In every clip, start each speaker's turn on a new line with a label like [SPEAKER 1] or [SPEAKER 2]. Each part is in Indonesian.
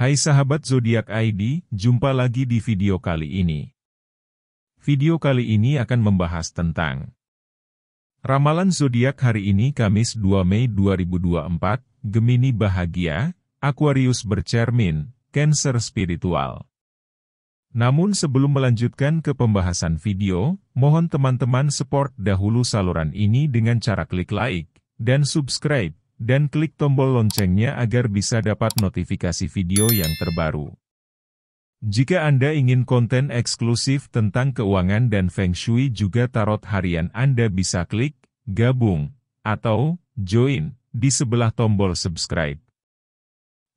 [SPEAKER 1] Hai sahabat zodiak ID, jumpa lagi di video kali ini. Video kali ini akan membahas tentang Ramalan zodiak hari ini Kamis 2 Mei 2024, Gemini bahagia, Aquarius bercermin, Cancer spiritual. Namun sebelum melanjutkan ke pembahasan video, mohon teman-teman support dahulu saluran ini dengan cara klik like dan subscribe, dan klik tombol loncengnya agar bisa dapat notifikasi video yang terbaru. Jika Anda ingin konten eksklusif tentang keuangan dan Feng Shui juga tarot harian Anda bisa klik, gabung, atau join di sebelah tombol subscribe.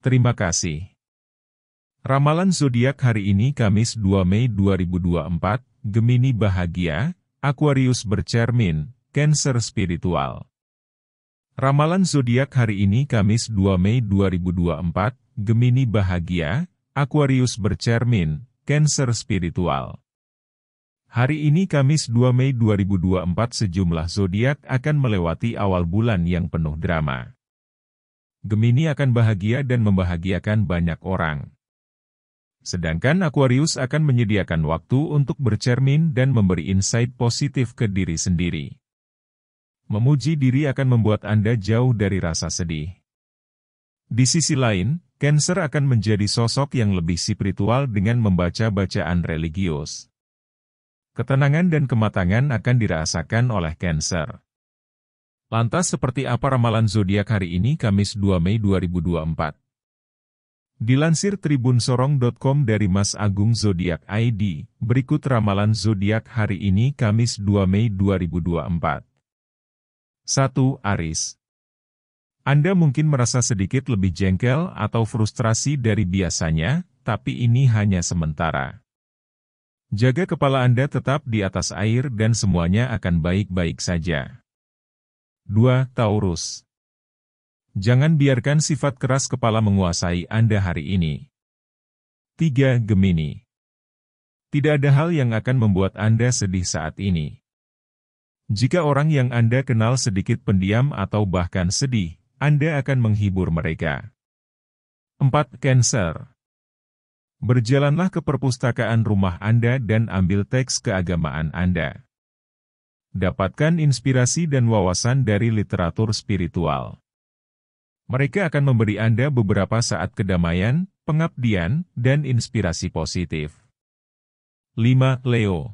[SPEAKER 1] Terima kasih. Ramalan zodiak hari ini Kamis 2 Mei 2024, Gemini bahagia, Aquarius bercermin, Cancer spiritual. Ramalan zodiak hari ini Kamis 2 Mei 2024, Gemini bahagia, Aquarius bercermin, Cancer spiritual. Hari ini Kamis 2 Mei 2024 sejumlah zodiak akan melewati awal bulan yang penuh drama. Gemini akan bahagia dan membahagiakan banyak orang. Sedangkan Aquarius akan menyediakan waktu untuk bercermin dan memberi insight positif ke diri sendiri memuji diri akan membuat Anda jauh dari rasa sedih. Di sisi lain, Cancer akan menjadi sosok yang lebih spiritual dengan membaca bacaan religius. Ketenangan dan kematangan akan dirasakan oleh Cancer. Lantas seperti apa ramalan zodiak hari ini Kamis 2 Mei 2024? Dilansir tribunsorong.com dari Mas Agung Zodiak ID, berikut ramalan zodiak hari ini Kamis 2 Mei 2024. 1. Aris Anda mungkin merasa sedikit lebih jengkel atau frustrasi dari biasanya, tapi ini hanya sementara. Jaga kepala Anda tetap di atas air dan semuanya akan baik-baik saja. 2. Taurus Jangan biarkan sifat keras kepala menguasai Anda hari ini. 3. Gemini Tidak ada hal yang akan membuat Anda sedih saat ini. Jika orang yang Anda kenal sedikit pendiam atau bahkan sedih, Anda akan menghibur mereka. 4. Cancer Berjalanlah ke perpustakaan rumah Anda dan ambil teks keagamaan Anda. Dapatkan inspirasi dan wawasan dari literatur spiritual. Mereka akan memberi Anda beberapa saat kedamaian, pengabdian, dan inspirasi positif. 5. Leo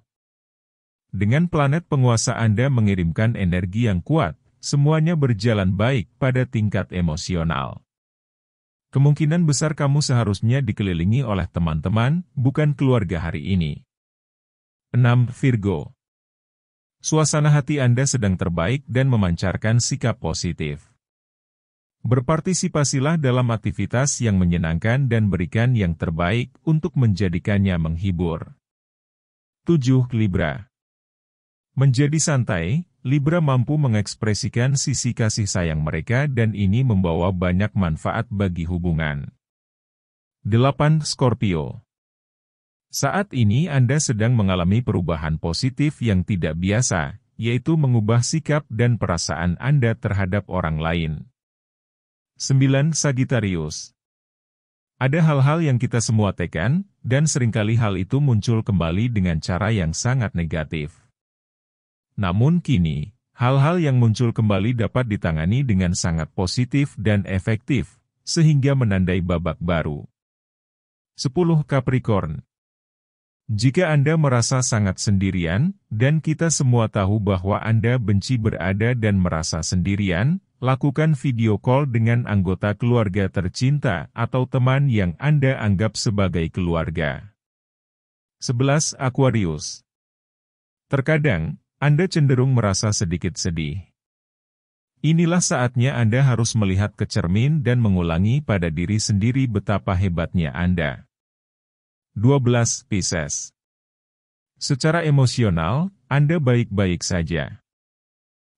[SPEAKER 1] dengan planet penguasa Anda mengirimkan energi yang kuat, semuanya berjalan baik pada tingkat emosional. Kemungkinan besar kamu seharusnya dikelilingi oleh teman-teman, bukan keluarga hari ini. 6. Virgo Suasana hati Anda sedang terbaik dan memancarkan sikap positif. Berpartisipasilah dalam aktivitas yang menyenangkan dan berikan yang terbaik untuk menjadikannya menghibur. 7. Libra Menjadi santai, Libra mampu mengekspresikan sisi kasih sayang mereka dan ini membawa banyak manfaat bagi hubungan. 8. Scorpio Saat ini Anda sedang mengalami perubahan positif yang tidak biasa, yaitu mengubah sikap dan perasaan Anda terhadap orang lain. 9. Sagittarius Ada hal-hal yang kita semua tekan, dan seringkali hal itu muncul kembali dengan cara yang sangat negatif. Namun kini, hal-hal yang muncul kembali dapat ditangani dengan sangat positif dan efektif, sehingga menandai babak baru. 10 Capricorn jika Anda merasa sangat sendirian, dan kita semua tahu bahwa Anda benci berada dan merasa sendirian, lakukan video call dengan anggota keluarga tercinta atau teman yang Anda anggap sebagai keluarga. 11. Aquarius Terkadang, anda cenderung merasa sedikit sedih. Inilah saatnya Anda harus melihat ke cermin dan mengulangi pada diri sendiri betapa hebatnya Anda. 12. Pisces Secara emosional, Anda baik-baik saja.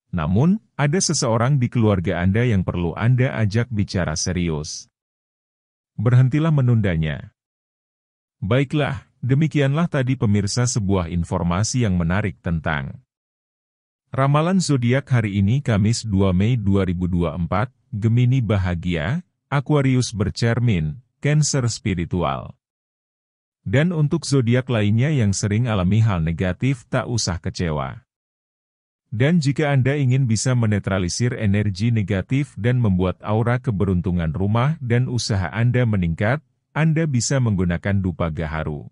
[SPEAKER 1] Namun, ada seseorang di keluarga Anda yang perlu Anda ajak bicara serius. Berhentilah menundanya. Baiklah, demikianlah tadi pemirsa sebuah informasi yang menarik tentang Ramalan zodiak hari ini Kamis 2 Mei 2024, Gemini bahagia, Aquarius bercermin, Cancer spiritual. Dan untuk zodiak lainnya yang sering alami hal negatif tak usah kecewa. Dan jika Anda ingin bisa menetralisir energi negatif dan membuat aura keberuntungan rumah dan usaha Anda meningkat, Anda bisa menggunakan dupa gaharu.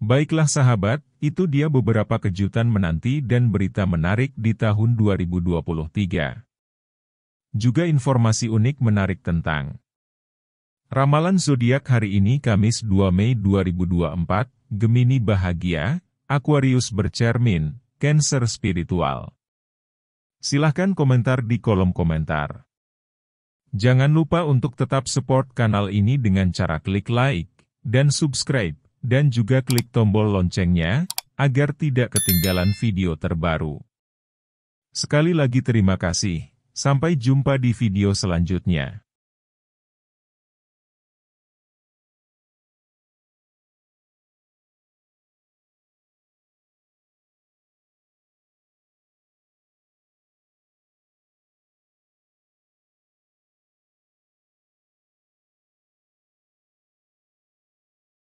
[SPEAKER 1] Baiklah sahabat, itu dia beberapa kejutan menanti dan berita menarik di tahun 2023. Juga informasi unik menarik tentang Ramalan zodiak hari ini Kamis 2 Mei 2024, Gemini bahagia, Aquarius bercermin, Cancer spiritual. Silahkan komentar di kolom komentar. Jangan lupa untuk tetap support kanal ini dengan cara klik like dan subscribe dan juga klik tombol loncengnya, agar tidak ketinggalan video terbaru. Sekali lagi terima kasih, sampai jumpa di video selanjutnya.